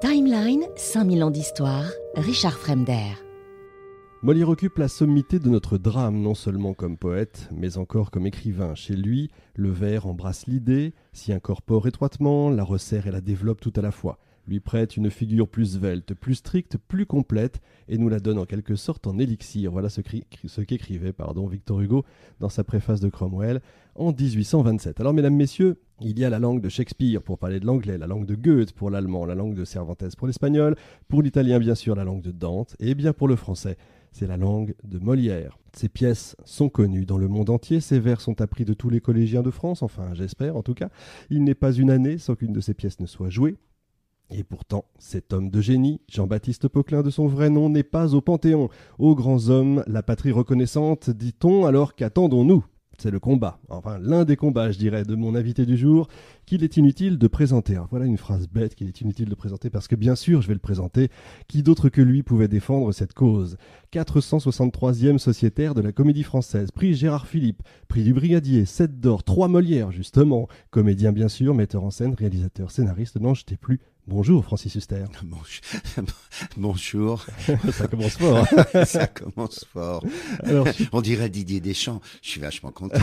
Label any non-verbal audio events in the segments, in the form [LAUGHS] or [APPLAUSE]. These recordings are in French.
Timeline 5000 ans d'histoire, Richard Fremder. Molly occupe la sommité de notre drame, non seulement comme poète, mais encore comme écrivain. Chez lui, le vers embrasse l'idée, s'y incorpore étroitement, la resserre et la développe tout à la fois, lui prête une figure plus svelte, plus stricte, plus complète, et nous la donne en quelque sorte en élixir. Voilà ce, ce qu'écrivait pardon, Victor Hugo dans sa préface de Cromwell en 1827. Alors, mesdames, messieurs, il y a la langue de Shakespeare pour parler de l'anglais, la langue de Goethe pour l'allemand, la langue de Cervantes pour l'espagnol, pour l'italien bien sûr la langue de Dante, et bien pour le français, c'est la langue de Molière. Ces pièces sont connues dans le monde entier, ces vers sont appris de tous les collégiens de France, enfin j'espère en tout cas. Il n'est pas une année sans qu'une de ces pièces ne soit jouée. Et pourtant, cet homme de génie, Jean-Baptiste Poquelin de son vrai nom, n'est pas au Panthéon. Aux grands hommes, la patrie reconnaissante, dit-on, alors qu'attendons-nous c'est le combat, enfin l'un des combats, je dirais, de mon invité du jour, qu'il est inutile de présenter. voilà une phrase bête qu'il est inutile de présenter parce que bien sûr, je vais le présenter. Qui d'autre que lui pouvait défendre cette cause 463e sociétaire de la Comédie Française, prix Gérard Philippe, prix du Brigadier, 7 d'or, 3 Molière, justement, comédien bien sûr, metteur en scène, réalisateur, scénariste, non, je t'ai plus Bonjour Francis Huster. [LAUGHS] Bonjour. [LAUGHS] [LAUGHS] Ça commence fort. Hein. Ça commence fort. On dirait Didier Deschamps. Je suis vachement content.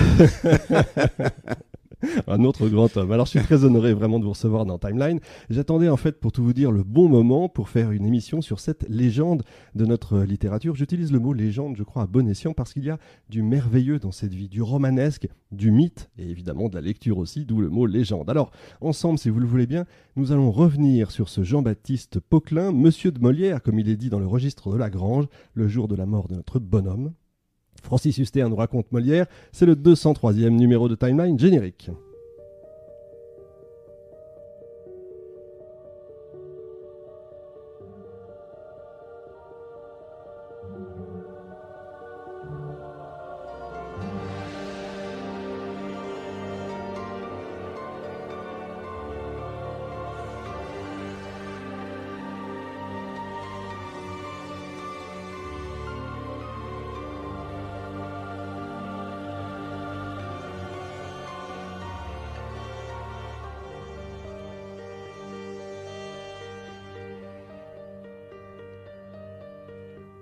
[LAUGHS] un autre grand homme. Alors, je suis très honoré vraiment de vous recevoir dans Timeline. J'attendais en fait, pour tout vous dire, le bon moment pour faire une émission sur cette légende de notre littérature. J'utilise le mot légende, je crois, à bon escient parce qu'il y a du merveilleux dans cette vie, du romanesque, du mythe et évidemment de la lecture aussi, d'où le mot légende. Alors, ensemble, si vous le voulez bien, nous allons revenir sur ce Jean-Baptiste Poquelin, monsieur de Molière, comme il est dit dans le registre de la Grange, le jour de la mort de notre bonhomme. Francis Huster nous raconte Molière, c'est le 203e numéro de Timeline générique.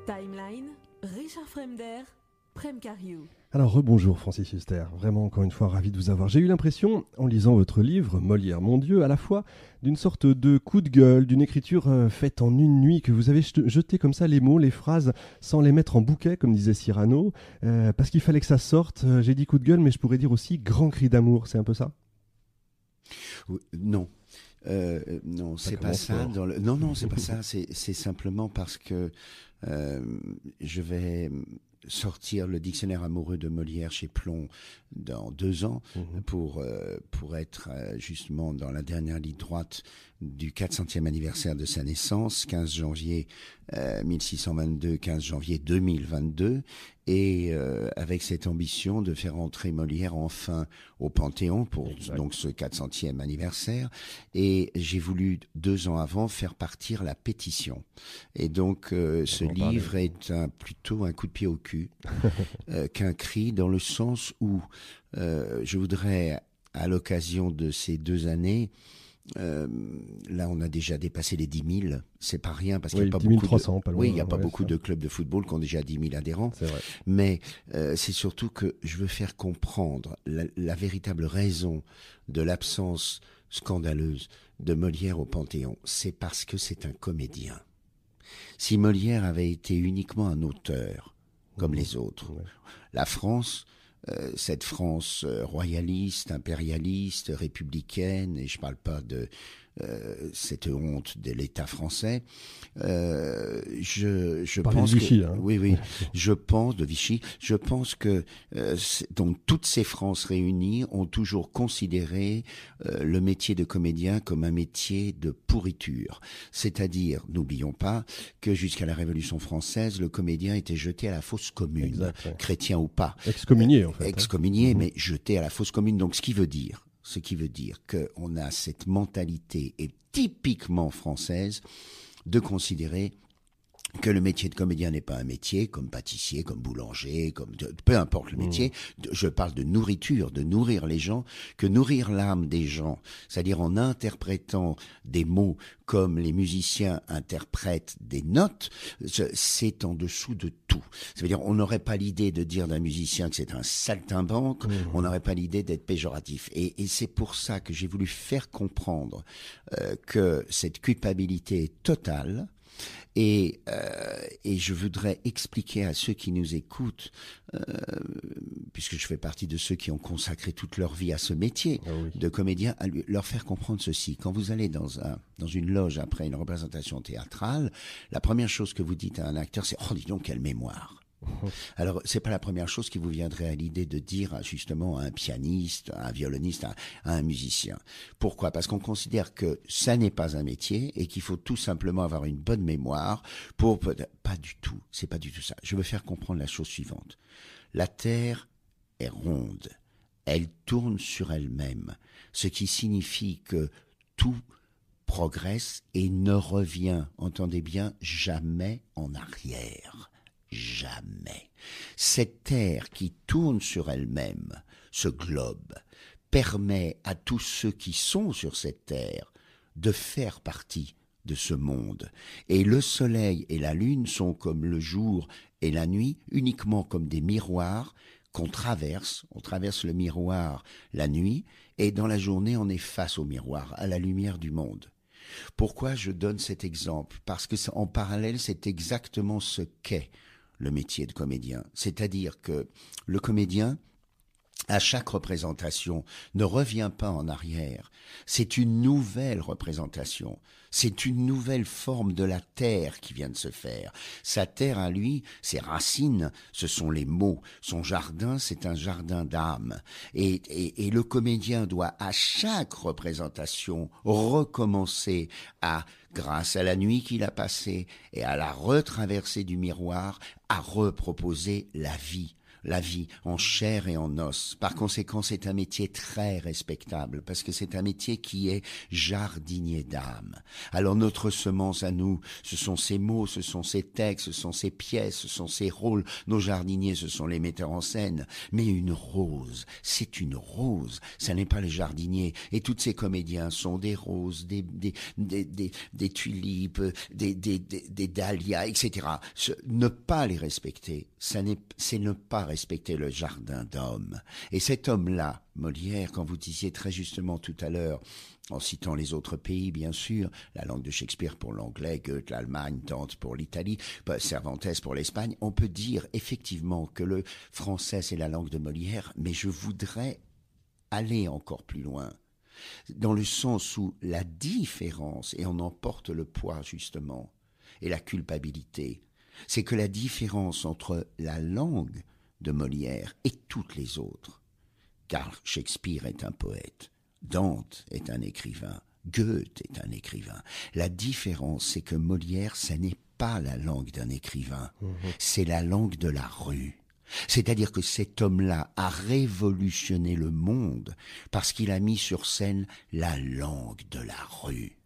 Timeline, Richard Fremder, Prem Alors rebonjour Francis Huster, vraiment encore une fois ravi de vous avoir. J'ai eu l'impression, en lisant votre livre, Molière mon Dieu, à la fois d'une sorte de coup de gueule, d'une écriture euh, faite en une nuit, que vous avez jeté comme ça les mots, les phrases, sans les mettre en bouquet, comme disait Cyrano, euh, parce qu'il fallait que ça sorte. Euh, j'ai dit coup de gueule, mais je pourrais dire aussi grand cri d'amour, c'est un peu ça Non, euh, non, c'est pas ça. Dans le... Non, non, c'est pas ça. C'est simplement parce que euh, je vais sortir le dictionnaire amoureux de Molière chez Plomb dans deux ans mhm. pour euh, pour être justement dans la dernière ligne droite du 400e anniversaire de sa naissance, 15 janvier 1622, 15 janvier 2022, et euh, avec cette ambition de faire entrer Molière enfin au Panthéon pour donc ce 400e anniversaire. Et j'ai voulu deux ans avant faire partir la pétition. Et donc euh, ce livre est un, plutôt un coup de pied au cul [LAUGHS] euh, qu'un cri dans le sens où je voudrais, à l'occasion de ces deux années, euh, là, on a déjà dépassé les 10 000. C'est pas rien parce qu'il n'y a pas beaucoup. de... oui, il a pas beaucoup de clubs de football qui ont déjà 10 000 adhérents. Mais euh, c'est surtout que je veux faire comprendre la, véritable raison de l'absence scandaleuse de Molière au Panthéon. C'est parce que c'est un comédien. Si Molière avait été uniquement un auteur, comme mmh. les autres, la France euh, cette France euh, royaliste, impérialiste, républicaine, et je parle pas de euh, cette honte de l'État français. Euh, je, pense que, hein. oui, oui, [LAUGHS] je pense de Vichy. Je pense que euh, donc toutes ces Frances réunies ont toujours considéré le métier de comédien comme un métier de pourriture. C'est-à-dire, n'oublions pas que jusqu'à la Révolution française, le comédien était jeté à la fosse commune, chrétien ou pas. Excommunié en fait. Hein. Excommunié, mm-hmm. mais jeté à la fosse commune. Donc ce qui veut dire ce qui veut dire qu'on a cette mentalité, et typiquement française, de considérer que le métier de comédien n'est pas un métier comme pâtissier, comme boulanger, comme peu importe le mm. métier. Je parle de nourriture, de nourrir les gens, que nourrir l'âme des gens, c'est-à-dire en interprétant des mots comme les musiciens interprètent des notes, c'est en dessous de tout. Ça veut dire on n'aurait pas l'idée de dire d'un musicien que c'est un saltimbanque, mm. on n'aurait pas l'idée d'être péjoratif. Et, c'est pour ça que j'ai voulu faire comprendre euh, que cette culpabilité totale euh, et, je voudrais expliquer à ceux qui nous écoutent, euh, puisque je fais partie de ceux qui ont consacré toute leur vie à ce métier ah de comédien, à leur faire comprendre ceci. Quand vous allez dans, un, dans une loge après une représentation théâtrale, la première chose que vous dites à un acteur, c'est ⁇ Oh, dis donc, quelle mémoire !⁇ [LAUGHS] Alors, c'est pas la première chose qui vous viendrait à l'idée de dire justement à un pianiste, à un violoniste, à, un musicien. Pourquoi Parce qu'on considère que ça n'est pas un métier et qu'il faut tout simplement avoir une bonne mémoire pour pas du tout. C'est pas du tout ça. Je veux faire comprendre la chose suivante. La Terre est ronde. Elle tourne sur elle-même, ce qui signifie que tout progresse et ne revient, entendez bien, jamais en arrière jamais. Cette Terre qui tourne sur elle-même, ce globe, permet à tous ceux qui sont sur cette Terre de faire partie de ce monde. Et le Soleil et la Lune sont comme le jour et la nuit, uniquement comme des miroirs qu'on traverse. On traverse le miroir la nuit, et dans la journée, on est face au miroir, à la lumière du monde. Pourquoi je donne cet exemple Parce que en parallèle, c'est exactement ce qu'est le métier de comédien. C'est-à-dire que le comédien, à chaque représentation, ne revient pas en arrière. C'est une nouvelle représentation. C'est une nouvelle forme de la terre qui vient de se faire. Sa terre à lui, ses racines, ce sont les mots. Son jardin, c'est un jardin d'âme. Et, et le comédien doit à chaque représentation recommencer à grâce à la nuit qu'il a passée et à la retraversée du miroir, à reproposer la vie la vie en chair et en os. Par conséquent, c'est un métier très respectable parce que c'est un métier qui est jardinier d'âme. Alors notre semence à nous, ce sont ces mots, ce sont ces textes, ce sont ces pièces, ce sont ces rôles. Nos jardiniers, ce sont les metteurs en scène. Mais une rose, c'est une rose. Ça n'est pas les jardiniers. Et tous ces comédiens sont des roses, des, tulipes, des, dahlias, etc. ne pas les respecter, ça n'est, c'est ne pas respecter respecter le jardin d'homme. Et cet homme-là, Molière, quand vous disiez très justement tout à l'heure, en citant les autres pays, bien sûr, la langue de Shakespeare pour l'anglais, Goethe, l'Allemagne, Dante pour l'Italie, bah, Cervantes pour l'Espagne, on peut dire effectivement que le français, c'est la langue de Molière, mais je voudrais aller encore plus loin dans le sens où la différence, et on en porte le poids justement, et la culpabilité, c'est que la différence entre la langue de Molière et toutes les autres. Car Shakespeare est un poète, Dante est un écrivain, Goethe est un écrivain. La différence, c'est que Molière, ce n'est pas la langue d'un écrivain, mhm. c'est la langue de la rue. C'est-à-dire que cet homme-là a révolutionné le monde parce qu'il a mis sur scène la langue de la rue.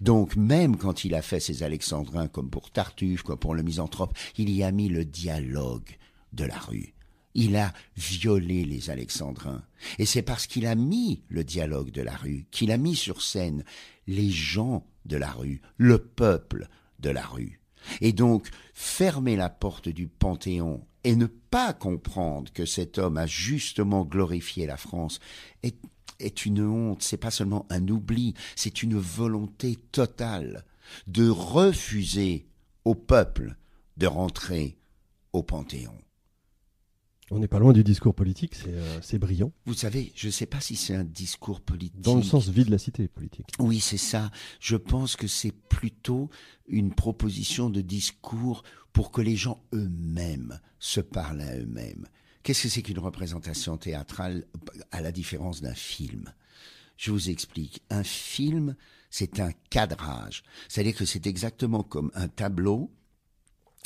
Donc même quand il a fait ses alexandrins comme pour Tartuffe, comme pour le misanthrope, il y a mis le dialogue de la rue. Il a violé les Alexandrins. Et c'est parce qu'il a mis le dialogue de la rue, qu'il a mis sur scène les gens de la rue, le peuple de la rue. Et donc, fermer la porte du Panthéon et ne pas comprendre que cet homme a justement glorifié la France est, une honte, c'est pas seulement un oubli, c'est une volonté totale de refuser au peuple de rentrer au Panthéon. On n'est pas loin du discours politique, c'est euh, brillant. Vous savez, je ne sais pas si c'est un discours politique. Dans le sens vie de la cité politique. Oui, c'est ça. Je pense que c'est plutôt une proposition de discours pour que les gens eux-mêmes se parlent à eux-mêmes. Qu'est-ce que c'est qu'une représentation théâtrale à la différence d'un film Je vous explique. Un film, c'est un cadrage. C'est-à-dire que c'est exactement comme un tableau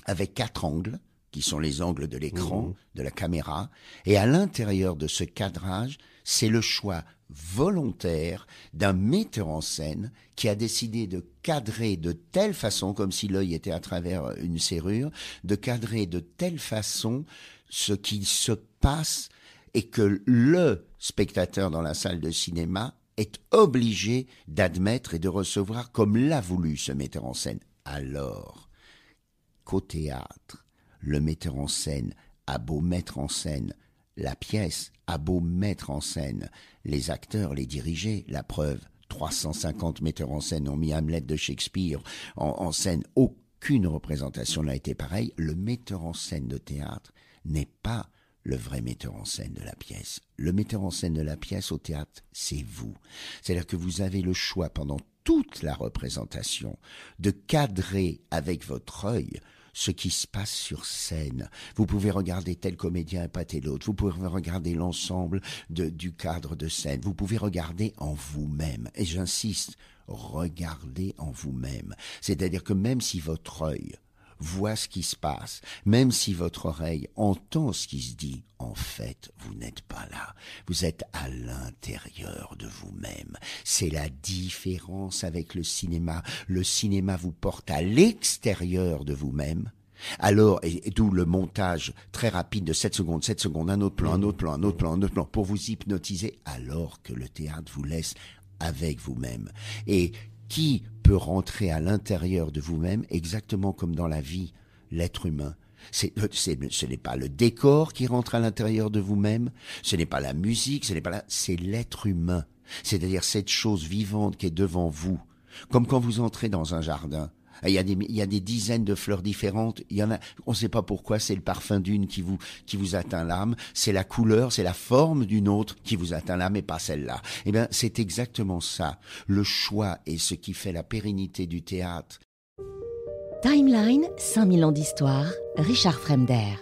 avec quatre angles qui sont les angles de l'écran, mhm. de la caméra. Et à l'intérieur de ce cadrage, c'est le choix volontaire d'un metteur en scène qui a décidé de cadrer de telle façon, comme si l'œil était à travers une serrure, de cadrer de telle façon ce qui se passe et que le spectateur dans la salle de cinéma est obligé d'admettre et de recevoir comme l'a voulu ce metteur en scène. Alors qu'au théâtre, le metteur en scène a beau mettre en scène, la pièce a beau mettre en scène, les acteurs les diriger, la preuve, 350 metteurs en scène ont mis Hamlet de Shakespeare en, en scène, aucune représentation n'a été pareille, le metteur en scène de théâtre n'est pas le vrai metteur en scène de la pièce. Le metteur en scène de la pièce au théâtre, c'est vous. C'est-à-dire que vous avez le choix pendant toute la représentation de cadrer avec votre œil ce qui se passe sur scène. Vous pouvez regarder tel comédien et pas tel autre vous pouvez regarder l'ensemble du cadre de scène, vous pouvez regarder en vous-même. Et j'insiste, regardez en vous-même. C'est-à-dire que même si votre œil voit ce qui se passe. Même si votre oreille entend ce qui se dit, en fait, vous n'êtes pas là. Vous êtes à l'intérieur de vous-même. C'est la différence avec le cinéma. Le cinéma vous porte à l'extérieur de vous-même. Alors, et, d'où le montage très rapide de 7 secondes, 7 secondes, un autre plan, un autre plan, un autre plan, un autre plan, pour vous hypnotiser, alors que le théâtre vous laisse avec vous-même. Et qui peut rentrer à l'intérieur de vous-même, exactement comme dans la vie, l'être humain. Euh, c'est, ce n'est pas le décor qui rentre à l'intérieur de vous-même, ce n'est pas la musique, ce n'est pas la, c'est l'être humain. C'est-à-dire cette chose vivante qui est devant vous. Comme quand vous entrez dans un jardin, il y, a des, dizaines de fleurs différentes. Il y en a, on ne sait pas pourquoi. C'est le parfum d'une qui vous atteint l'âme. C'est la couleur, c'est la forme d'une autre qui vous atteint l'âme et pas celle-là. Eh bien, c'est exactement ça. Le choix est ce qui fait la pérennité du théâtre. Timeline, 5000 ans d'histoire. Richard Fremder.